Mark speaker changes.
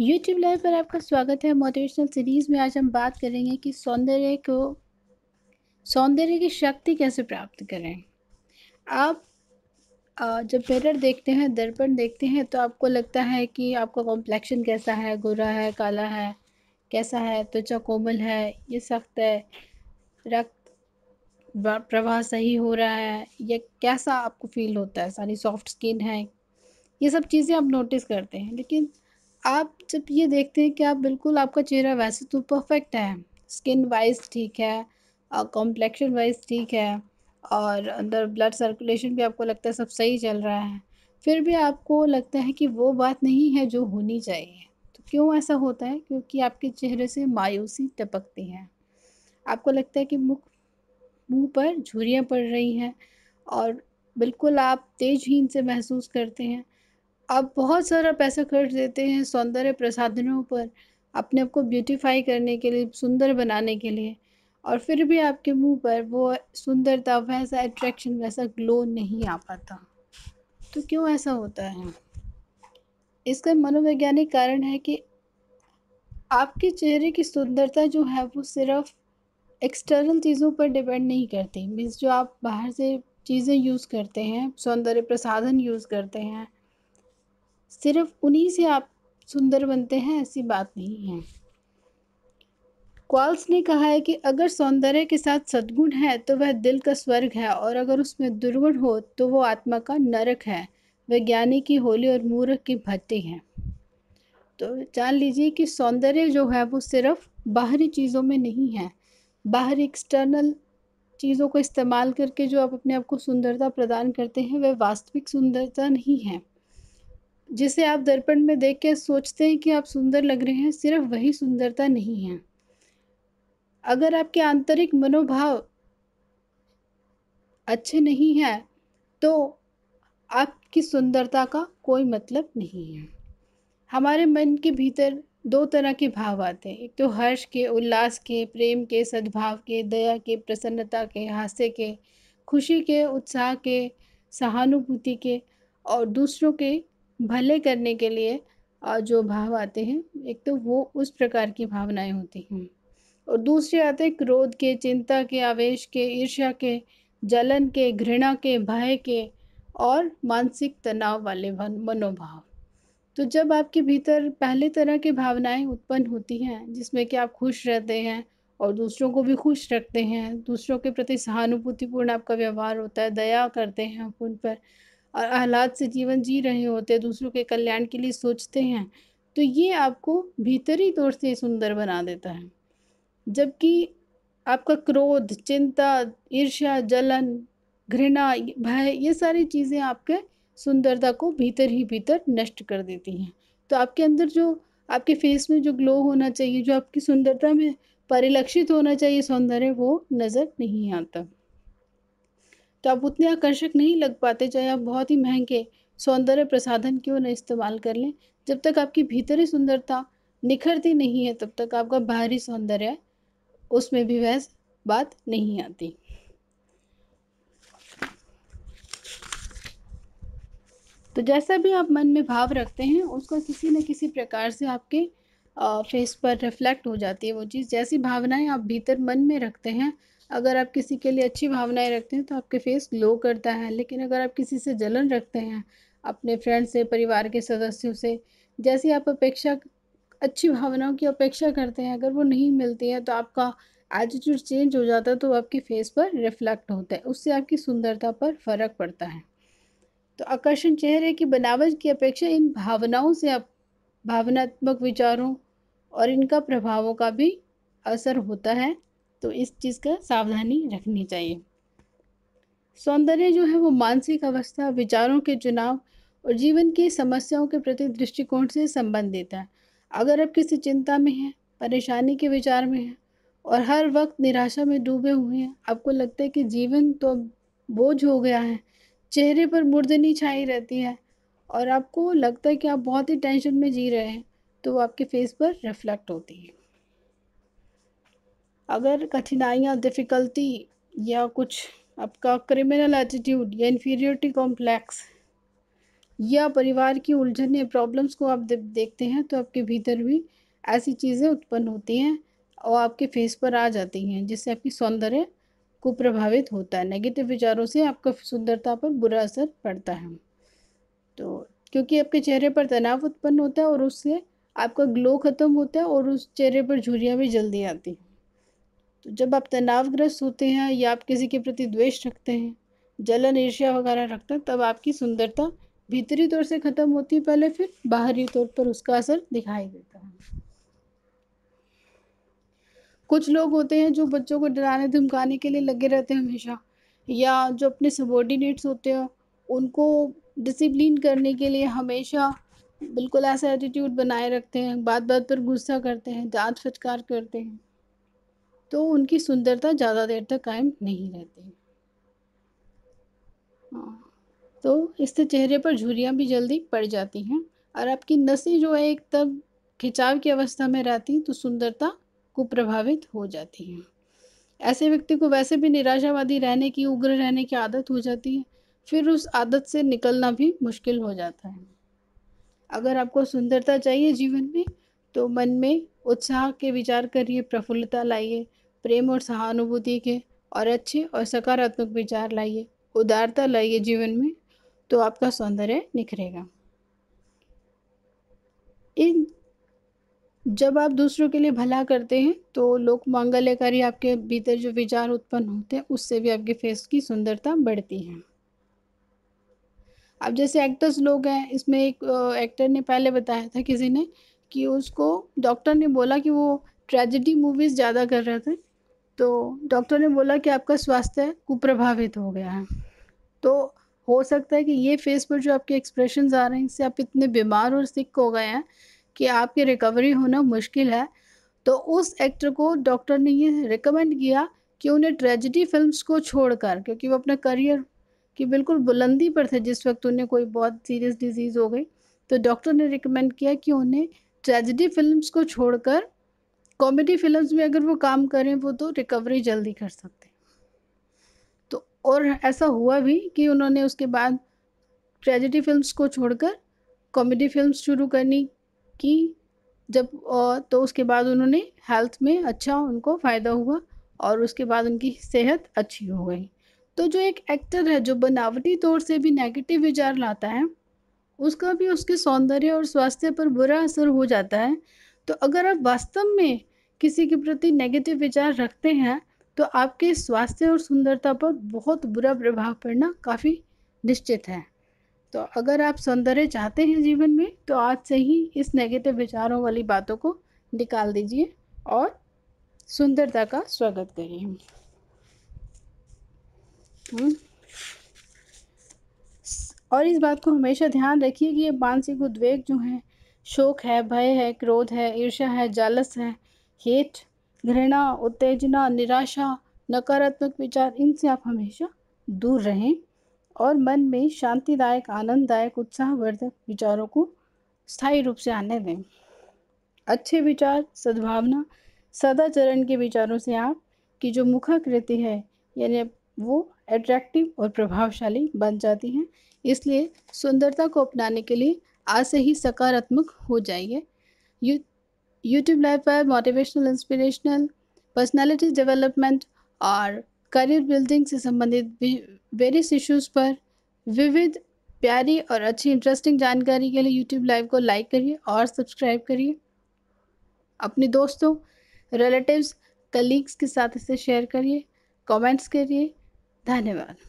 Speaker 1: YouTube live पर आपका स्वागत है मोटिवेशनल सीरीज़ में आज हम बात करेंगे कि सौंदर्य को सौंदर्य की शक्ति कैसे प्राप्त करें आप जब मिरर देखते हैं दर्पण देखते हैं तो आपको लगता है कि आपका कॉम्प्लेक्शन कैसा है गोरा है काला है कैसा है त्वचा कोमल है ये सख्त है रक्त प्रवाह सही हो रहा है या कैसा आपको फील होता है सारी सॉफ्ट स्किन है ये सब चीज़ें आप नोटिस करते हैं लेकिन आप जब ये देखते हैं कि आप बिल्कुल आपका चेहरा वैसे तो परफेक्ट है स्किन वाइज ठीक है कॉम्प्लेक्शन वाइज ठीक है और अंदर ब्लड सर्कुलेशन भी आपको लगता है सब सही चल रहा है फिर भी आपको लगता है कि वो बात नहीं है जो होनी चाहिए तो क्यों ऐसा होता है क्योंकि आपके चेहरे से मायूसी टपकती है आपको लगता है कि मुख मुंह पर झुरियाँ पड़ रही हैं और बिल्कुल आप तेजहीन से महसूस करते हैं आप बहुत सारा पैसा खर्च देते हैं सौंदर्य प्रसाधनों पर अपने आप को ब्यूटीफाई करने के लिए सुंदर बनाने के लिए और फिर भी आपके मुंह पर वो सुंदरता वैसा अट्रैक्शन वैसा ग्लो नहीं आ पाता तो क्यों ऐसा होता है हम्म। इसका मनोवैज्ञानिक कारण है कि आपके चेहरे की सुंदरता जो है वो सिर्फ एक्सटर्नल चीज़ों पर डिपेंड नहीं करती मीन्स जो आप बाहर से चीज़ें यूज़ करते हैं सौंदर्य प्रसाधन यूज़ करते हैं सिर्फ उन्हीं से आप सुंदर बनते हैं ऐसी बात नहीं है क्वाल्स ने कहा है कि अगर सौंदर्य के साथ सद्गुण है तो वह दिल का स्वर्ग है और अगर उसमें दुर्गुण हो तो वो आत्मा का नरक है वैज्ञानिक की होली और मूर्ख की भट्टी है तो जान लीजिए कि सौंदर्य जो है वो सिर्फ बाहरी चीज़ों में नहीं है बाहरी एक्सटर्नल चीज़ों को इस्तेमाल करके जो आप अपने आप को सुंदरता प्रदान करते हैं वह वास्तविक सुंदरता नहीं है जिसे आप दर्पण में देख के सोचते हैं कि आप सुंदर लग रहे हैं सिर्फ वही सुंदरता नहीं है अगर आपके आंतरिक मनोभाव अच्छे नहीं हैं तो आपकी सुंदरता का कोई मतलब नहीं है हमारे मन के भीतर दो तरह के भाव आते हैं एक तो हर्ष के उल्लास के प्रेम के सद्भाव के दया के प्रसन्नता के हास्य के खुशी के उत्साह के सहानुभूति के और दूसरों के भले करने के लिए जो भाव आते हैं एक तो वो उस प्रकार की भावनाएं होती हैं और दूसरे आते हैं क्रोध के चिंता के आवेश के ईर्ष्या के जलन के घृणा के भय के और मानसिक तनाव वाले मनोभाव तो जब आपके भीतर पहले तरह की भावनाएं उत्पन्न होती हैं जिसमें कि आप खुश रहते हैं और दूसरों को भी खुश रखते हैं दूसरों के प्रति सहानुभूतिपूर्ण आपका व्यवहार होता है दया करते हैं आप उन पर और आह्लाद से जीवन जी रहे होते हैं दूसरों के कल्याण के लिए सोचते हैं तो ये आपको भीतरी तौर से सुंदर बना देता है जबकि आपका क्रोध चिंता ईर्ष्या जलन घृणा भय ये सारी चीज़ें आपके सुंदरता को भीतर ही भीतर नष्ट कर देती हैं तो आपके अंदर जो आपके फेस में जो ग्लो होना चाहिए जो आपकी सुंदरता में परिलक्षित होना चाहिए सौंदर्य वो नज़र नहीं आता तो आप उतने आकर्षक नहीं लग पाते चाहे आप बहुत ही महंगे सौंदर्य प्रसाधन क्यों ना इस्तेमाल कर लें जब तक आपकी भीतरी सुंदरता निखरती नहीं है तब तक आपका बाहरी सौंदर्य उसमें भी वह बात नहीं आती तो जैसा भी आप मन में भाव रखते हैं उसको किसी न किसी प्रकार से आपके फेस पर रिफ्लेक्ट हो जाती है वो चीज़ जैसी भावनाएं आप भीतर मन में रखते हैं अगर आप किसी के लिए अच्छी भावनाएं रखते हैं तो आपके फेस ग्लो करता है लेकिन अगर आप किसी से जलन रखते हैं अपने फ्रेंड से परिवार के सदस्यों से जैसी आप अपेक्षा अच्छी भावनाओं की अपेक्षा करते हैं अगर वो नहीं मिलती है तो आपका एटीट्यूड चेंज हो जाता है तो आपके फेस पर रिफ्लेक्ट होता है उससे आपकी सुंदरता पर फ़र्क पड़ता है तो आकर्षण चेहरे की बनावट की अपेक्षा इन भावनाओं से आप भावनात्मक विचारों और इनका प्रभावों का भी असर होता है तो इस चीज़ का सावधानी रखनी चाहिए सौंदर्य जो है वो मानसिक अवस्था विचारों के चुनाव और जीवन की समस्याओं के प्रति दृष्टिकोण से संबंध देता है अगर आप किसी चिंता में हैं परेशानी के विचार में हैं और हर वक्त निराशा में डूबे हुए हैं आपको लगता है कि जीवन तो बोझ हो गया है चेहरे पर मुर्दनी छाई रहती है और आपको लगता है कि आप बहुत ही टेंशन में जी रहे हैं तो वो आपके फेस पर रिफ्लेक्ट होती है अगर कठिनाइयाँ डिफ़िकल्टी या कुछ आपका क्रिमिनल एटीट्यूड या इन्फीरियोरिटी कॉम्प्लेक्स या परिवार की उलझन या प्रॉब्लम्स को आप देखते हैं तो आपके भीतर भी ऐसी चीज़ें उत्पन्न होती हैं और आपके फेस पर आ जाती हैं जिससे आपकी सौंदर्य को प्रभावित होता है नेगेटिव विचारों से आपका सुंदरता पर बुरा असर पड़ता है तो क्योंकि आपके चेहरे पर तनाव उत्पन्न होता है और उससे आपका ग्लो ख़त्म होता है और उस चेहरे पर झुरियाँ भी जल्दी आती हैं तो जब आप तनावग्रस्त होते हैं या आप किसी के प्रति द्वेष रखते हैं जलन ईर्ष्या वगैरह रखते हैं तब आपकी सुंदरता भीतरी तौर से ख़त्म होती है पहले फिर बाहरी तौर पर उसका असर दिखाई देता है कुछ लोग होते हैं जो बच्चों को डराने धमकाने के लिए लगे रहते हैं हमेशा या जो अपने सबॉर्डिनेट्स होते हैं उनको डिसिप्लिन करने के लिए हमेशा बिल्कुल ऐसा एटीट्यूड बनाए रखते हैं बात बात पर गुस्सा करते हैं दाँत फटकार करते हैं तो उनकी सुंदरता ज़्यादा देर तक कायम नहीं रहती हाँ, तो इससे चेहरे पर झुरियाँ भी जल्दी पड़ जाती हैं और आपकी नसें जो है एक तब खिंचाव की अवस्था में रहती हैं तो सुंदरता को प्रभावित हो जाती हैं ऐसे व्यक्ति को वैसे भी निराशावादी रहने की उग्र रहने की आदत हो जाती है फिर उस आदत से निकलना भी मुश्किल हो जाता है अगर आपको सुंदरता चाहिए जीवन में तो मन में उत्साह के विचार करिए प्रफुल्लता लाइए प्रेम और सहानुभूति के और अच्छे और सकारात्मक विचार लाइए उदारता लाइए जीवन में तो आपका सौंदर्य निखरेगा इन जब आप दूसरों के लिए भला करते हैं तो लोक मांगल्यकारी आपके भीतर जो विचार उत्पन्न होते हैं उससे भी आपके फेस की सुंदरता बढ़ती है अब जैसे एक्टर्स लोग हैं इसमें एक एक्टर ने पहले बताया था किसी ने कि उसको डॉक्टर ने बोला कि वो ट्रेजिडी मूवीज़ ज़्यादा कर रहे थे तो डॉक्टर ने बोला कि आपका स्वास्थ्य कुप्रभावित हो गया है तो हो सकता है कि ये फेस पर जो आपके एक्सप्रेशन आ रहे हैं इससे आप इतने बीमार और सिक हो गए हैं कि आपकी रिकवरी होना मुश्किल है तो उस एक्टर को डॉक्टर ने ये रिकमेंड किया कि उन्हें ट्रेजिडी फिल्म्स को छोड़कर क्योंकि वो अपने करियर की बिल्कुल बुलंदी पर थे जिस वक्त उन्हें कोई बहुत सीरियस डिजीज़ हो गई तो डॉक्टर ने रिकमेंड किया कि उन्हें ट्रेजिडी फिल्म्स को छोड़कर कॉमेडी फिल्म्स में अगर वो काम करें वो तो रिकवरी जल्दी कर सकते तो और ऐसा हुआ भी कि उन्होंने उसके बाद ट्रेजिडी फिल्म्स को छोड़कर कॉमेडी फिल्म्स शुरू करनी की जब तो उसके बाद उन्होंने हेल्थ में अच्छा उनको फ़ायदा हुआ और उसके बाद उनकी सेहत अच्छी हो गई तो जो एक एक्टर है जो बनावटी तौर से भी नेगेटिव विचार लाता है उसका भी उसके सौंदर्य और स्वास्थ्य पर बुरा असर हो जाता है तो अगर आप वास्तव में किसी के प्रति नेगेटिव विचार रखते हैं तो आपके स्वास्थ्य और सुंदरता पर बहुत बुरा प्रभाव पड़ना काफ़ी निश्चित है तो अगर आप सौंदर्य चाहते हैं जीवन में तो आज से ही इस नेगेटिव विचारों वाली बातों को निकाल दीजिए और सुंदरता का स्वागत करिए हम्म। और इस बात को हमेशा ध्यान रखिए कि ये मानसिक उद्वेग जो हैं शोक है भय है क्रोध है ईर्ष्या है जालस है हेट घृणा उत्तेजना निराशा नकारात्मक विचार इनसे आप हमेशा दूर रहें और मन में शांतिदायक आनंददायक उत्साहवर्धक विचारों को स्थायी रूप से आने दें अच्छे विचार सद्भावना सदाचरण के विचारों से आप की जो मुखाकृति है यानी वो एट्रैक्टिव और प्रभावशाली बन जाती हैं इसलिए सुंदरता को अपनाने के लिए आज से ही सकारात्मक हो जाइए यू यूट्यूब लाइव पर मोटिवेशनल इंस्पिरेशनल पर्सनालिटी डेवलपमेंट और करियर बिल्डिंग से संबंधित वेरियस इश्यूज़ पर विविध प्यारी और अच्छी इंटरेस्टिंग जानकारी के लिए यूट्यूब लाइव को लाइक करिए और सब्सक्राइब करिए अपने दोस्तों रिलेटिव्स कलीग्स के साथ इसे शेयर करिए कमेंट्स करिए धन्यवाद